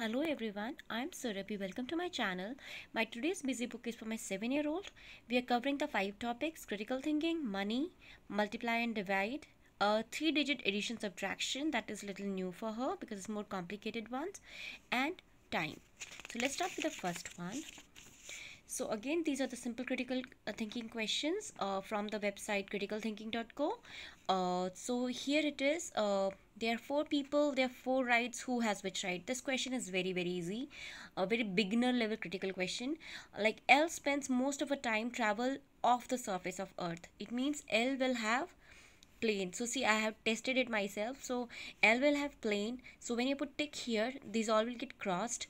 Hello everyone, I'm Surabhi. Welcome to my channel. My today's busy book is for my 7 year old. We are covering the 5 topics critical thinking, money, multiply and divide, 3 digit addition subtraction that is little new for her because it's more complicated ones, and time. So let's start with the first one so again, these are the simple critical uh, thinking questions uh, from the website criticalthinking.co. Uh, so here it is. Uh, there are four people, there are four rights, who has which right? This question is very, very easy. A very beginner level critical question. Like L spends most of her time travel off the surface of earth. It means L will have plane so see i have tested it myself so l will have plane so when you put tick here these all will get crossed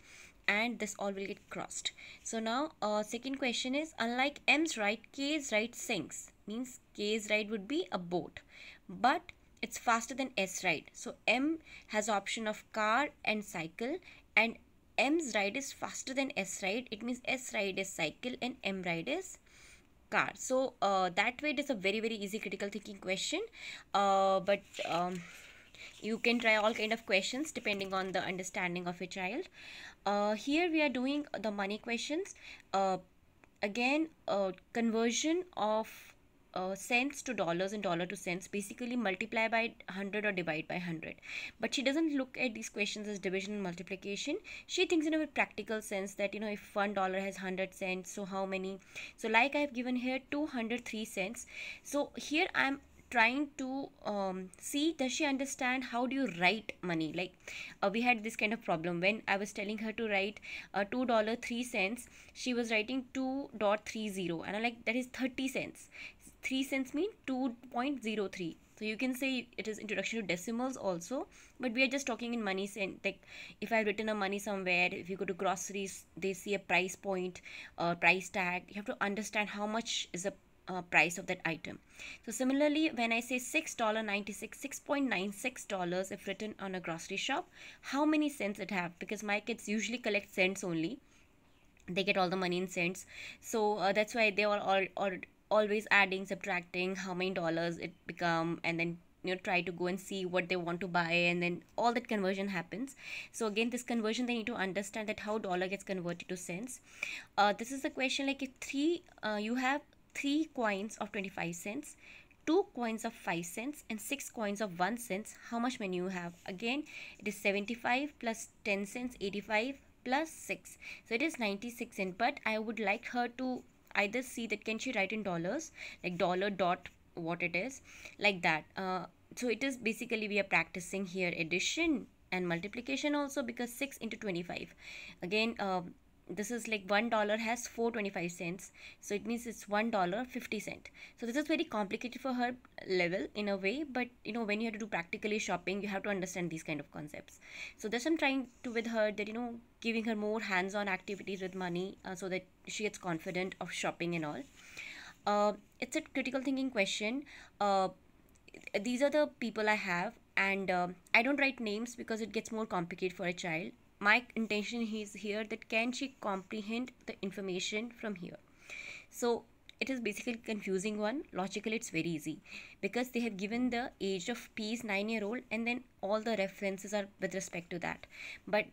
and this all will get crossed. So now uh, second question is unlike M's right, K's right sinks means K's right would be a boat but it's faster than S ride. So M has option of car and cycle and M's ride is faster than S ride. It means S ride is cycle and M ride is car. So uh, that way it is a very very easy critical thinking question uh, but um, you can try all kind of questions depending on the understanding of your child uh, here we are doing the money questions uh, again uh, conversion of uh, cents to dollars and dollar to cents basically multiply by 100 or divide by 100 but she doesn't look at these questions as division and multiplication she thinks in a practical sense that you know if one dollar has 100 cents so how many so like i have given here 203 cents so here i'm trying to um, see does she understand how do you write money like uh, we had this kind of problem when i was telling her to write uh, two dollar three cents she was writing two dot three zero and i'm like that is 30 cents three cents mean 2.03 so you can say it is introduction to decimals also but we are just talking in money cent like if i've written a money somewhere if you go to groceries they see a price point uh, price tag you have to understand how much is a uh, price of that item. So similarly, when I say $6.96, $6.96 if written on a grocery shop, how many cents it have? Because my kids usually collect cents only. They get all the money in cents. So uh, that's why they are all, all, always adding, subtracting how many dollars it become and then you know try to go and see what they want to buy and then all that conversion happens so again this conversion they need to understand that how dollar gets converted to cents uh, this is a question like if three uh, you have 3 coins of 25 cents, 2 coins of 5 cents and 6 coins of 1 cents, how much money you have? Again, it is 75 plus 10 cents, 85 plus 6. So it is 96 cents. But I would like her to either see that can she write in dollars, like dollar dot what it is, like that. Uh, so it is basically we are practicing here addition and multiplication also because 6 into 25. Again, uh, this is like one dollar has 425 cents so it means it's one dollar 50 cent so this is very complicated for her level in a way but you know when you have to do practically shopping you have to understand these kind of concepts so this i'm trying to with her that you know giving her more hands-on activities with money uh, so that she gets confident of shopping and all uh, it's a critical thinking question uh, these are the people i have and uh, i don't write names because it gets more complicated for a child my intention is here that can she comprehend the information from here so it is basically confusing one logically it's very easy because they have given the age of p is 9 year old and then all the references are with respect to that but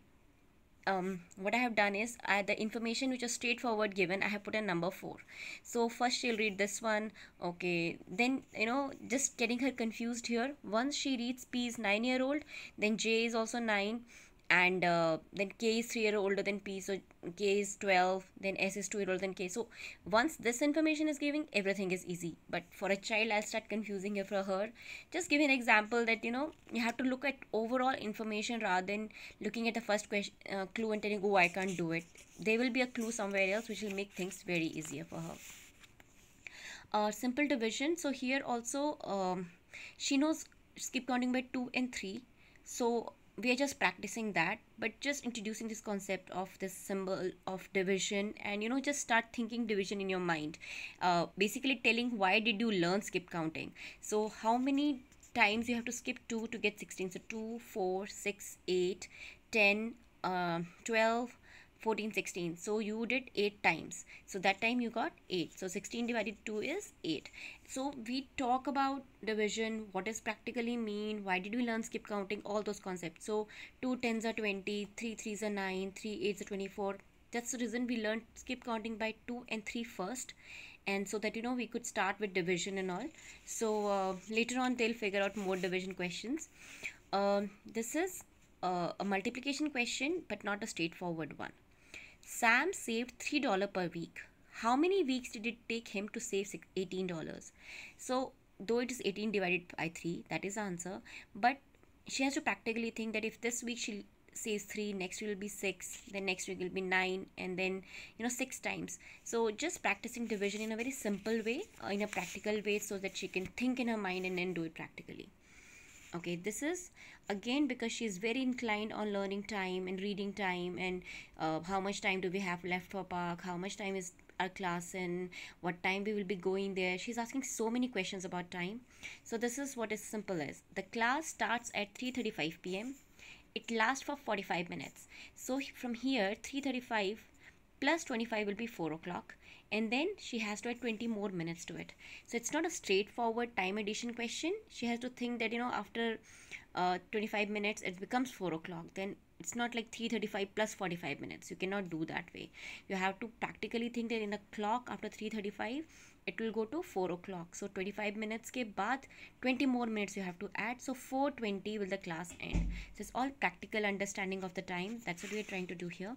um, what I have done is I, the information which is straightforward given I have put a number 4 so first she'll read this one okay then you know just getting her confused here once she reads P is 9 year old then J is also 9 and uh, then k is 3 year older than p so k is 12 then s is 2 year older than k so once this information is giving everything is easy but for a child i'll start confusing her for her just give an example that you know you have to look at overall information rather than looking at the first question uh, clue and telling oh i can't do it there will be a clue somewhere else which will make things very easier for her uh, simple division so here also um, she knows skip counting by 2 and 3 so we are just practicing that but just introducing this concept of this symbol of division and you know just start thinking division in your mind uh, basically telling why did you learn skip counting so how many times you have to skip 2 to get 16 so 2 4 6 8 10 uh, 12 14, 16. So you did 8 times. So that time you got 8. So 16 divided 2 is 8. So we talk about division, what does practically mean, why did we learn skip counting, all those concepts. So 2 tens are 20, 3 threes are 9, 3 eights are 24. That's the reason we learned skip counting by 2 and 3 first and so that you know we could start with division and all so uh, later on they'll figure out more division questions um, this is uh, a multiplication question but not a straightforward one Sam saved $3 per week. How many weeks did it take him to save $18? So, though it is 18 divided by 3, that is the answer. But she has to practically think that if this week she says 3 next week will be 6 then next week will be 9 and then you know 6 times so just practicing division in a very simple way uh, in a practical way so that she can think in her mind and then do it practically okay this is again because she is very inclined on learning time and reading time and uh, how much time do we have left for park how much time is our class and what time we will be going there she's asking so many questions about time so this is what is simple is the class starts at 3:35 p.m. it lasts for 45 minutes so from here 3:35 plus 25 will be 4 o'clock and then she has to add 20 more minutes to it so it's not a straightforward time addition question she has to think that you know after uh, 25 minutes it becomes 4 o'clock then it's not like 335 plus 45 minutes you cannot do that way you have to practically think that in the clock after 335 it will go to 4 o'clock so 25 minutes ke baad 20 more minutes you have to add so 420 will the class end so it's all practical understanding of the time that's what we are trying to do here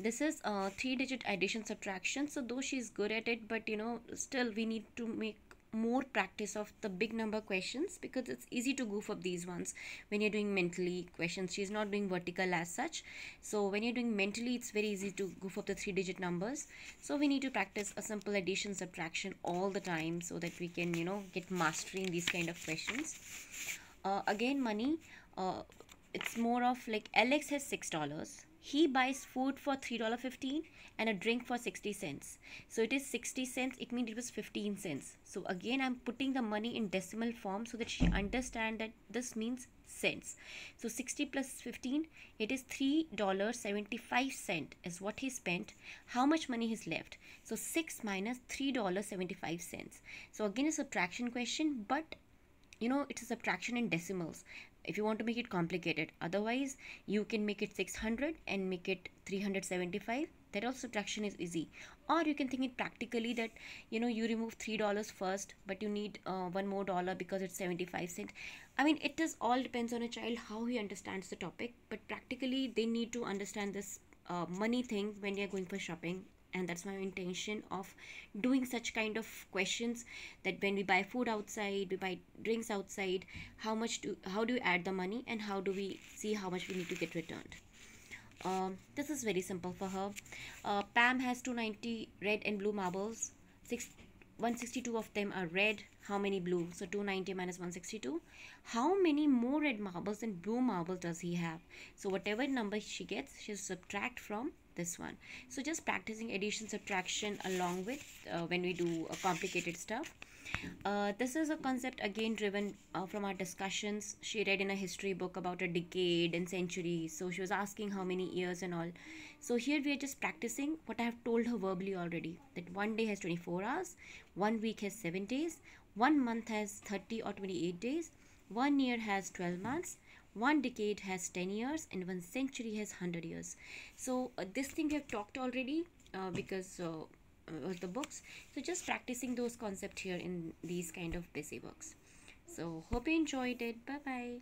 this is a uh, three digit addition subtraction so though she's good at it but you know still we need to make more practice of the big number questions because it's easy to goof up these ones when you're doing mentally questions she's not doing vertical as such so when you're doing mentally it's very easy to goof up the three digit numbers so we need to practice a simple addition subtraction all the time so that we can you know get mastery in these kind of questions uh, again money uh, it's more of like Alex has six dollars. He buys food for three dollar fifteen and a drink for sixty cents. So it is sixty cents. It means it was fifteen cents. So again, I'm putting the money in decimal form so that she understand that this means cents. So sixty plus fifteen, it is three dollar seventy five cent is what he spent. How much money he's left? So six minus three dollar seventy five cents. So again, a subtraction question, but you know it's a subtraction in decimals if you want to make it complicated otherwise you can make it 600 and make it 375 that also subtraction is easy or you can think it practically that you know you remove three dollars first but you need uh, one more dollar because it's 75 cent i mean it does all depends on a child how he understands the topic but practically they need to understand this uh, money thing when they are going for shopping and that's my intention of doing such kind of questions that when we buy food outside we buy drinks outside how much do how do we add the money and how do we see how much we need to get returned um, this is very simple for her uh, pam has 290 red and blue marbles Six, 162 of them are red how many blue so 290 minus 162 how many more red marbles and blue marbles does he have so whatever number she gets she'll subtract from this one so just practicing addition subtraction along with uh, when we do a uh, complicated stuff uh, this is a concept again driven uh, from our discussions she read in a history book about a decade and century so she was asking how many years and all so here we are just practicing what i have told her verbally already that one day has 24 hours one week has 7 days one month has 30 or 28 days one year has 12 months one decade has 10 years and one century has 100 years so uh, this thing we have talked already uh, because uh, uh, of the books so just practicing those concepts here in these kind of busy books so hope you enjoyed it bye bye